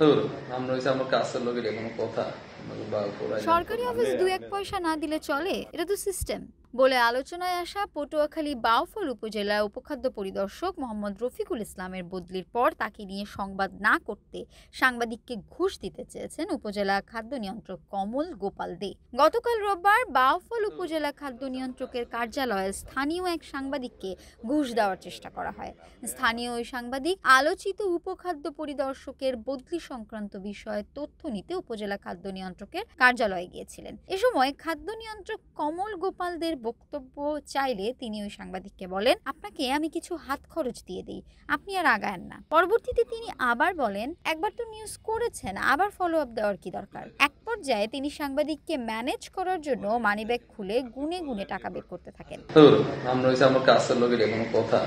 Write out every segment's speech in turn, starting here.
সরকারি অফিস দু এক পয়সা না দিলে চলে এটা তো সিস্টেম বলে আলোচনায় আসা পটুয়াখালী বাউফল উপজেলা উপখাদ্য পরিদর্শক মোহাম্মদ রফিকুল ইসলামের বদলির পর তাকে নিয়ে সংবাদ না করতে সাংবাদিককে ঘুষ দিতে চেয়েছেন উপজেলা খাদ্য নিয়ন্ত্রক কমল গোপাল দে গতকাল রোববার বাউফল উপজেলা খাদ্য নিয়ন্ত্রকের কার্যালয়ে স্থানীয় এক সাংবাদিককে ঘুষ দেওয়ার চেষ্টা করা হয় স্থানীয় ওই সাংবাদিক আলোচিত উপখাদ্য পরিদর্শকের বদলি সংক্রান্ত বিষয়ে তথ্য নিতে উপজেলা খাদ্য নিয়ন্ত্রকের কার্যালয়ে গিয়েছিলেন এ সময় খাদ্য নিয়ন্ত্রক কমল গোপালদের বক্তব্য চাইলে তিনি ওই সাংবাদিককে বলেন আপনাকে আমি কিছু হাত খরচ দিয়ে দিই আপনি আর আগায়ন না পরবর্তীতে তিনি আবার বলেন একবার তো নিউজ করেছেন আবার ফলো আপ দেওয়ার কি দরকার এক পর্যায়ে তিনি সাংবাদিককে ম্যানেজ করার জন্য মানিব্যাগ খুলে গুনে গুনে টাকা বের করতে থাকেন আমরা আমার কাছের লোকের কথা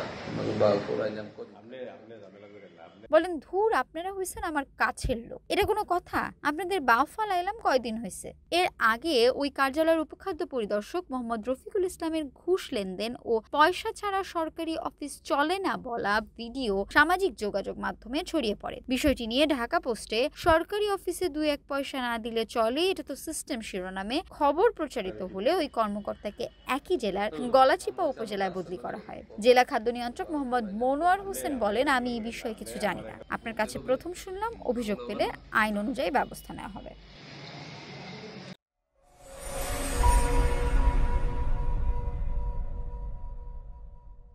বলেন ধুর আপনারা হয়েছেন আমার কাছের লোক এটা কোনো কথা আপনাদের বাউফা লাইলাম কয়দিন হয়েছে এর আগে ওই কার্যালয়ের উপখাদ্য পরিদর্শক মোহাম্মদ রফিকুল ইসলামের ঘুষ লেনদেন ও পয়সা ছাড়া সরকারি অফিস চলে না বলা ভিডিও সামাজিক যোগাযোগ মাধ্যমে ছড়িয়ে পড়ে বিষয়টি নিয়ে ঢাকা পোস্টে সরকারি অফিসে দুই এক পয়সা না দিলে চলে এটা তো সিস্টেম শিরোনামে খবর প্রচারিত হলে ওই কর্মকর্তাকে একই জেলার গলাচিপা উপজেলায় বদলি করা হয় জেলা খাদ্য নিয়ন্ত্রক মোহাম্মদ মনোয়ার হোসেন বলেন আমি এই বিষয়ে কিছু জানি আপনার কাছে প্রথম শুনলাম অভিযোগ পেলে আইন অনুযায়ী ব্যবস্থা নেওয়া হবে